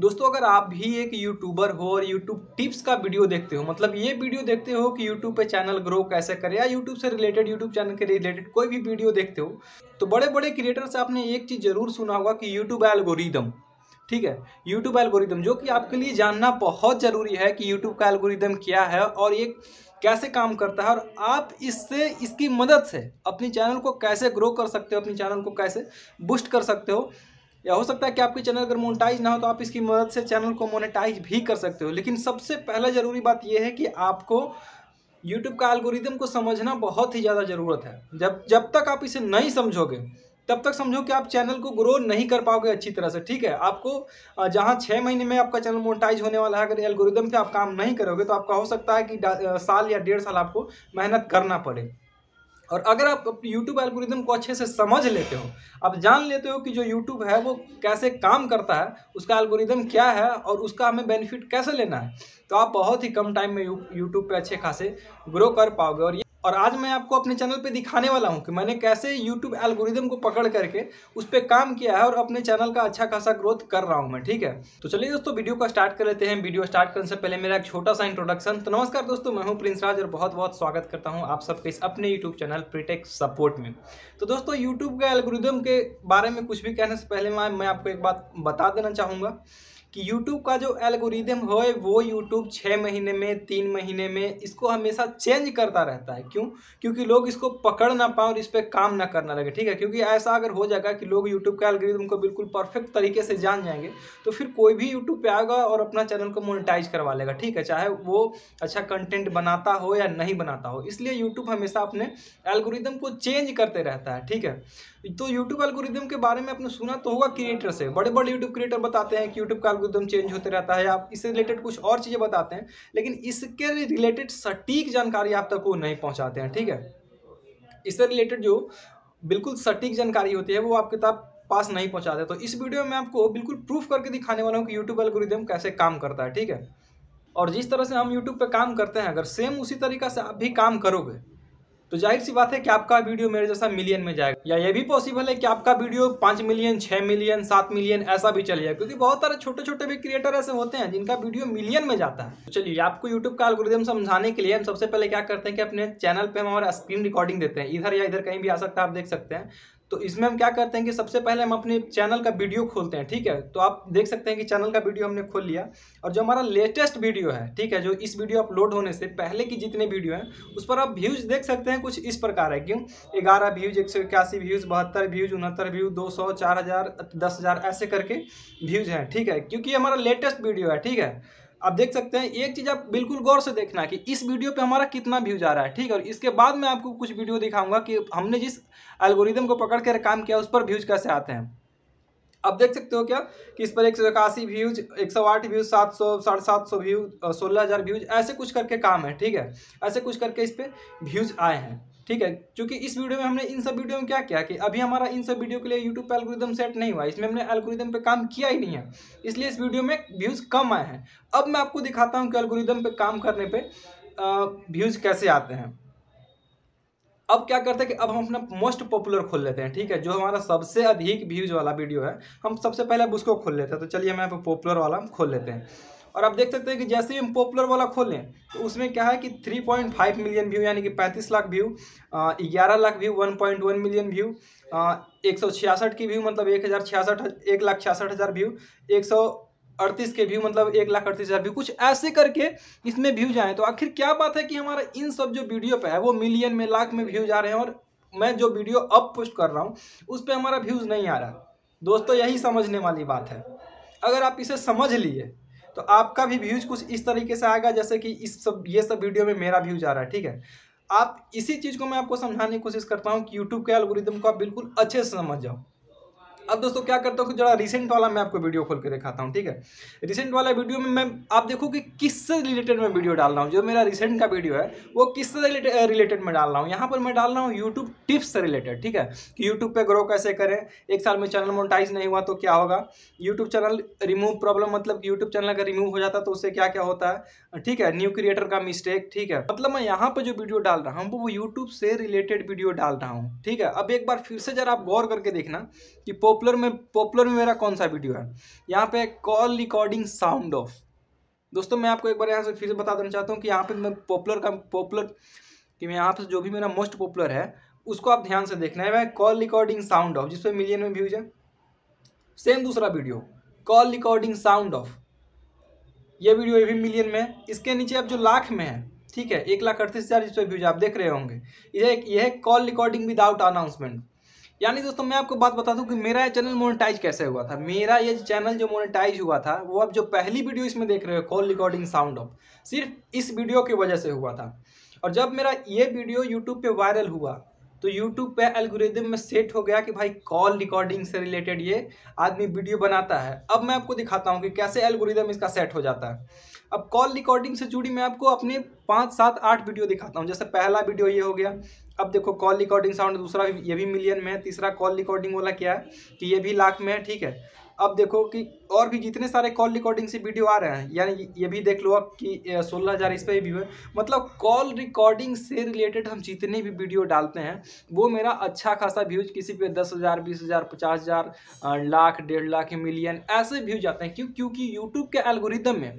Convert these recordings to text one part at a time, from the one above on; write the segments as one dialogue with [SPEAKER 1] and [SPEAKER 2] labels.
[SPEAKER 1] दोस्तों अगर आप भी एक यूट्यूबर हो और यूट्यूब टिप्स का वीडियो देखते हो मतलब ये वीडियो देखते हो कि यूट्यूब पे चैनल ग्रो कैसे करें या यूट्यूब से रिलेटेड यूट्यूब चैनल के रिलेटेड कोई भी वीडियो देखते हो तो बड़े बड़े क्रिएटर से आपने एक चीज़ ज़रूर सुना होगा कि यूट्यूब एल्गोरिदम ठीक है यूट्यूब एल्गोरिदम जो कि आपके लिए जानना बहुत ज़रूरी है कि यूट्यूब का एल्गोरिदम क्या है और ये कैसे काम करता है और आप इससे इसकी मदद से अपने चैनल को कैसे ग्रो कर सकते हो अपने चैनल को कैसे बूस्ट कर सकते हो या हो सकता है कि आपके चैनल अगर मोनेटाइज ना हो तो आप इसकी मदद से चैनल को मोनेटाइज भी कर सकते हो लेकिन सबसे पहला ज़रूरी बात यह है कि आपको यूट्यूब का एल्गोरिदम को समझना बहुत ही ज़्यादा ज़रूरत है जब जब तक आप इसे नहीं समझोगे तब तक समझो कि आप चैनल को ग्रो नहीं कर पाओगे अच्छी तरह से ठीक है आपको जहाँ छः महीने में आपका चैनल मोनेटाइज होने वाला है अगर एल्गोरिदम पे आप काम नहीं करोगे तो आपका हो सकता है कि साल या डेढ़ साल आपको मेहनत करना पड़े और अगर आप यूट्यूब एल्गोरिदम को अच्छे से समझ लेते हो आप जान लेते हो कि जो यूट्यूब है वो कैसे काम करता है उसका एल्गोरिदम क्या है और उसका हमें बेनिफिट कैसे लेना है तो आप बहुत ही कम टाइम में यूट्यूब पे अच्छे खासे ग्रो कर पाओगे और और आज मैं आपको अपने चैनल पे दिखाने वाला हूँ कि मैंने कैसे यूट्यूब एल्गोरिदम को पकड़ करके उस पर काम किया है और अपने चैनल का अच्छा खासा ग्रोथ कर रहा हूँ मैं ठीक है तो चलिए दोस्तों वीडियो को स्टार्ट कर लेते हैं वीडियो स्टार्ट करने से पहले मेरा एक छोटा सा इंट्रोडक्शन तो नमस्कार दोस्तों मैं हूँ प्रिंस राज और बहुत बहुत स्वागत करता हूँ आप सबके इस अपने यूट्यूब चैनल प्रिटेक सपोर्ट में तो दोस्तों यूट्यूब के एलगोरिदम के बारे में कुछ भी कहने से पहले मैं आपको एक बात बता देना चाहूँगा कि यूट्यूब का जो एल्गोरिदम है वो यूट्यूब छः महीने में तीन महीने में इसको हमेशा चेंज करता रहता है क्यों क्योंकि लोग इसको पकड़ ना पाए और इस पर काम ना करना लगे ठीक है क्योंकि ऐसा अगर हो जाएगा कि लोग यूट्यूब का एल्गोरिदम को बिल्कुल परफेक्ट तरीके से जान जाएंगे तो फिर कोई भी यूट्यूब पर आएगा और अपना चैनल को मोनिटाइज करवा लेगा ठीक है चाहे वो अच्छा कंटेंट बनाता हो या नहीं बनाता हो इसलिए यूट्यूब हमेशा अपने एल्गोरिदम को चेंज करते रहता है ठीक है तो यूट्यूब एल्गोरिदम के बारे में आपने सुना तो होगा क्रिएटर से बड़े बड़े यूट्यूब क्रिएटर बताते हैं कि यूट्यूब का एल्गोदम चेंज होते रहता है आप इससे रिलेटेड कुछ और चीज़ें बताते हैं लेकिन इसके रिलेटेड सटीक जानकारी आप तक वो नहीं पहुँचाते हैं ठीक है इससे रिलेटेड जो बिल्कुल सटीक जानकारी होती है वो आपके तक पास नहीं पहुँचाते तो इस वीडियो में आपको बिल्कुल प्रूफ करके दिखाने वाला हूँ कि यूट्यूब एल्गोरिदम कैसे काम करता है ठीक है और जिस तरह से हम YouTube पे काम करते हैं अगर सेम उसी तरीका से आप भी काम करोगे तो जाहिर सी बात है कि आपका वीडियो मेरे जैसा मिलियन में जाएगा या ये भी पॉसिबल है कि आपका वीडियो पांच मिलियन छह मिलियन सात मिलियन ऐसा भी चले जाए क्योंकि बहुत सारे छोटे छोटे भी क्रिएटर ऐसे होते हैं जिनका वीडियो मिलियन में जाता है तो चलिए आपको यूट्यूब का एल्गोरिदम समझाने के लिए हम सबसे पहले क्या करते हैं कि अपने चैनल पर हम हमारा स्क्रीन रिकॉर्डिंग देते हैं इधर या इधर कहीं भी आ सकता है आप देख सकते हैं तो इसमें हम क्या करते हैं कि सबसे पहले हम अपने चैनल का वीडियो खोलते हैं ठीक है तो आप देख सकते हैं कि चैनल का वीडियो हमने खोल लिया और जो हमारा लेटेस्ट वीडियो है ठीक है जो इस वीडियो अपलोड होने से पहले की जितने वीडियो हैं उस पर आप व्यूज़ देख सकते हैं कुछ इस प्रकार है क्यों ग्यारह व्यूज़ एक सौ इक्यासी व्यूज़ बहत्तर व्यूज़ उनहत्तर व्यूज दो सौ चार हज़ार दस हज़ार ऐसे करके व्यूज़ हैं ठीक है क्योंकि हमारा लेटेस्ट वीडियो है ठीक है आप देख सकते हैं एक चीज़ आप बिल्कुल गौर से देखना कि इस वीडियो पे हमारा कितना व्यूज आ रहा है ठीक है और इसके बाद मैं आपको कुछ वीडियो दिखाऊंगा कि हमने जिस एल्गोरिदम को पकड़ कर काम किया उस पर व्यूज कैसे आते हैं आप देख सकते हो क्या कि इस पर एक सौ इक्यासी व्यूज एक सौ आठ व्यूज सात सौ साढ़े सात सौ व्यू सोलह हज़ार व्यूज ऐसे कुछ करके काम है ठीक है ऐसे कुछ करके इस पर व्यूज आए हैं ठीक है क्योंकि इस वीडियो में हमने इन सब वीडियो में क्या किया कि अभी हमारा इन सब वीडियो के लिए यूट्यूब पर एल्गोरिदम सेट नहीं हुआ इसमें हमने एल्गोरिदम पे काम किया ही नहीं है इसलिए इस वीडियो में व्यूज़ कम आए हैं अब मैं आपको दिखाता हूँ कि एल्गोरिदम पे काम करने पे व्यूज़ कैसे आते हैं अब क्या करते हैं कि अब हम अपना मोस्ट पॉपुलर खोल लेते हैं ठीक है जो हमारा सबसे अधिक व्यूज वाला वीडियो है हम सबसे पहले अब उसको खोल लेते हैं तो चलिए हम यहाँ पे पॉपुलर वाला हम खोल लेते हैं और आप देख सकते हैं कि जैसे ही हम पॉपुलर वाला खोलें तो उसमें क्या है कि 3.5 मिलियन व्यू यानी कि 35 लाख व्यू ग्यारह लाख व्यू 1.1 मिलियन व्यू एक सौ छियासठ की व्यू मतलब एक हज़ार छियासठ एक लाख छियासठ हज़ार व्यू एक सौ अड़तीस के व्यू मतलब एक लाख अड़तीस हज़ार व्यू कुछ ऐसे करके इसमें व्यू जाएँ तो आखिर क्या बात है कि हमारा इन सब जो वीडियो पे है वो मिलियन में लाख में व्यू जा रहे हैं और मैं जो वीडियो अब पोस्ट कर रहा हूँ उस पर हमारा व्यूज़ नहीं आ रहा दोस्तों यही समझने वाली बात है अगर आप इसे समझ लिए तो आपका भी व्यूज कुछ इस तरीके से आएगा जैसे कि इस सब ये सब वीडियो में मेरा व्यूज आ रहा है ठीक है आप इसी चीज़ को मैं आपको समझाने की कोशिश करता हूँ कि यूट्यूब के एल्गोरिदम को आप बिल्कुल अच्छे से समझ जाओ अब दोस्तों क्या करता हूँ जरा रिसेंट वाला मैं आपको वीडियो खोल के दिखाता हूँ ठीक है रिसेंट वाला वीडियो में मैं आप देखो कि किससे रिलेटेड मैं वीडियो डाल रहा हूँ जो मेरा रिसेंट का वीडियो है वो किससे रिलेटेड मैं डाल रहा हूँ यहाँ पर मैं डाल रहा हूँ यूट्यूब टिप्स से रिलेटेड ठीक है कि यूट्यूब पर ग्रो कैसे करें एक साल में चैनल मोनिटाइज नहीं हुआ तो क्या होगा यूट्यूब चैनल रिमूव प्रॉब्लम मतलब यूट्यूब चैनल अगर रिमूव हो जाता तो उससे क्या क्या होता है ठीक है न्यू क्रिएटर का मिस्टेक ठीक है मतलब मैं यहाँ पर जो वीडियो डाल रहा हूँ वो यूट्यूब से रिलेटेड वीडियो डाल रहा हूँ ठीक है अब एक बार फिर से जरा आप गौर करके देखना कि पॉपुलर में पॉपुलर में मेरा कौन सा वीडियो है यहाँ पे कॉल रिकॉर्डिंग साउंड ऑफ दोस्तों मैं आपको एक बार यहाँ से फिर से बता देना चाहता हूँ कि यहाँ पे मैं पॉपुलर का पॉपुलर कि मैं यहाँ पे जो भी मेरा मोस्ट पॉपुलर है उसको आप ध्यान से देखना है वह कॉल रिकॉर्डिंग साउंड ऑफ जिसपे मिलियन में व्यूज है सेम दूसरा video call recording sound off ये वीडियो ये भी मिलियन में है इसके नीचे अब जो लाख में है ठीक है एक लाख अड़तीस हज़ार जिस पर व्यूज आप देख रहे होंगे यह यह कॉल रिकॉर्डिंग विदाउट अनाउंसमेंट यानी दोस्तों मैं आपको बात बता दूं कि मेरा ये चैनल मोनेटाइज कैसे हुआ था मेरा ये चैनल जो मोनेटाइज हुआ था वो आप जो पहली वीडियो इसमें देख रहे हो कॉल रिकॉर्डिंग साउंड ऑफ सिर्फ इस वीडियो की वजह से हुआ था और जब मेरा ये वीडियो यूट्यूब पे वायरल हुआ तो यूट्यूब पे एल्गोरिदम में सेट हो गया कि भाई कॉल रिकॉर्डिंग से रिलेटेड ये आदमी वीडियो बनाता है अब मैं आपको दिखाता हूँ कि कैसे एल्गोरिदम इसका सेट हो जाता है अब कॉल रिकॉर्डिंग से जुड़ी मैं आपको अपने पाँच सात आठ वीडियो दिखाता हूँ जैसे पहला वीडियो ये हो गया अब देखो कॉल रिकॉर्डिंग साउंड दूसरा ये भी मिलियन में है तीसरा कॉल रिकॉर्डिंग वाला क्या है कि ये भी लाख में है ठीक है अब देखो कि और भी जितने सारे कॉल रिकॉर्डिंग से वीडियो आ रहे हैं यानी ये भी देख लो अब कि सोलह हज़ार इस पर व्यू है मतलब कॉल रिकॉर्डिंग से रिलेटेड हम जितने भी वीडियो डालते हैं वो मेरा अच्छा खासा व्यूज किसी पे दस हज़ार बीस हज़ार पचास हज़ार लाख डेढ़ लाख मिलियन ऐसे व्यूज आते हैं क्यों क्योंकि यूट्यूब के एल्गोरिदम में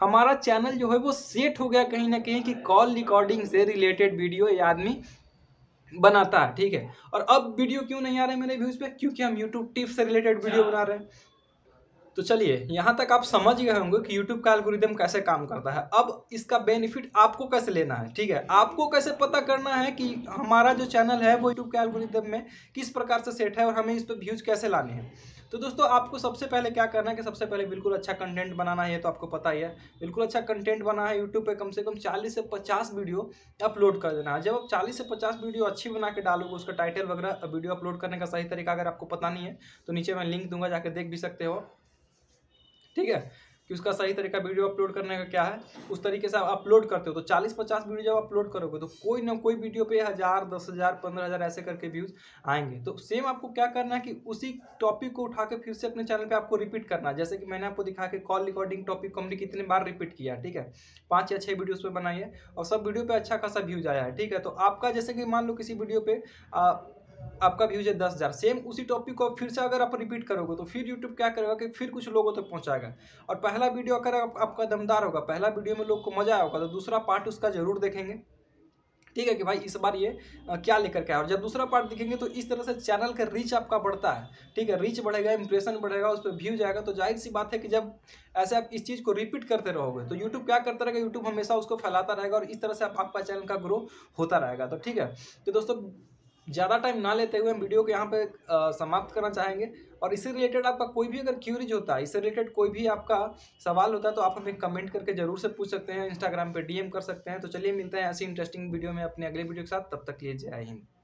[SPEAKER 1] हमारा चैनल जो है वो सेट हो गया कहीं ना कहीं कि कॉल रिकॉर्डिंग से रिलेटेड वीडियो ये आदमी बनाता है ठीक है और अब वीडियो क्यों नहीं आ रहे मेरे व्यूज पे क्योंकि हम यूट्यूब टिप्स से रिलेटेड वीडियो हाँ। बना रहे हैं तो चलिए यहाँ तक आप समझ गए होंगे कि YouTube का एल्गोरिदम कैसे काम करता है अब इसका बेनिफिट आपको कैसे लेना है ठीक है आपको कैसे पता करना है कि हमारा जो चैनल है वो YouTube के एल्गोरिदम में किस प्रकार से सेट है और हमें इस पर व्यूज़ कैसे लाने हैं तो दोस्तों आपको सबसे पहले क्या करना है कि सबसे पहले बिल्कुल अच्छा कंटेंट बनाना है तो आपको पता ही है बिल्कुल अच्छा कंटेंट बना है यूट्यूब पे कम से कम 40 से 50 वीडियो अपलोड कर देना है जब आप 40 से 50 वीडियो अच्छी बना के डालोगे उसका टाइटल वगैरह वीडियो अपलोड करने का सही तरीका अगर आपको पता नहीं है तो नीचे मैं लिंक दूंगा जाकर देख भी सकते हो ठीक है कि उसका सही तरीका वीडियो अपलोड करने का क्या है उस तरीके से आप अपलोड करते हो तो 40-50 वीडियो जब अपलोड करोगे तो कोई ना कोई वीडियो पे हज़ार दस हज़ार पंद्रह हज़ार ऐसे करके व्यूज़ आएंगे तो सेम आपको क्या करना है कि उसी टॉपिक को उठा के फिर से अपने चैनल पे आपको रिपीट करना है जैसे कि मैंने आपको दिखा के कॉल रिकॉर्डिंग टॉपिक को हमने कितने बार रिपीट किया ठीक है पाँच या छः वीडियो पर बनाइए और सब वीडियो पर अच्छा खासा व्यूज़ आया है ठीक है तो आपका जैसे कि मान लो किसी वीडियो पर आपका व्यूज है दस हज़ार सेम उसी टॉपिक को फिर से अगर आप रिपीट करोगे तो फिर यूट्यूब क्या करेगा कि फिर कुछ लोगों तक तो पहुंचाएगा और पहला वीडियो अगर आप, आपका दमदार होगा पहला वीडियो में लोग को मजा आया होगा तो दूसरा पार्ट उसका जरूर देखेंगे ठीक है कि भाई इस बार ये क्या लेकर के आए और जब दूसरा पार्ट देखेंगे तो इस तरह से चैनल का रीच आपका बढ़ता है ठीक है रीच बढ़ेगा इंप्रेशन बढ़ेगा उस पर व्यू जाएगा तो जाहिर सी बात है कि जब ऐसे आप इस चीज़ को रिपीट करते रहोगे तो यूट्यूब क्या करता रहेगा यूट्यूब हमेशा उसको फैलाता रहेगा और इस तरह से आप, आपका चैनल का ग्रो होता रहेगा तो ठीक है तो दोस्तों ज़्यादा टाइम ना लेते हुए हम वीडियो को यहाँ पे समाप्त करना चाहेंगे और इससे रिलेटेड आपका कोई भी अगर क्यूरीज होता है इससे रिलेटेड कोई भी आपका सवाल होता है तो आप हमें कमेंट करके ज़रूर से पूछ सकते हैं इंस्टाग्राम पर डीएम कर सकते हैं तो चलिए मिलते हैं ऐसी इंटरेस्टिंग वीडियो में अपने अगले वीडियो के साथ तब तक लिए जय हिंद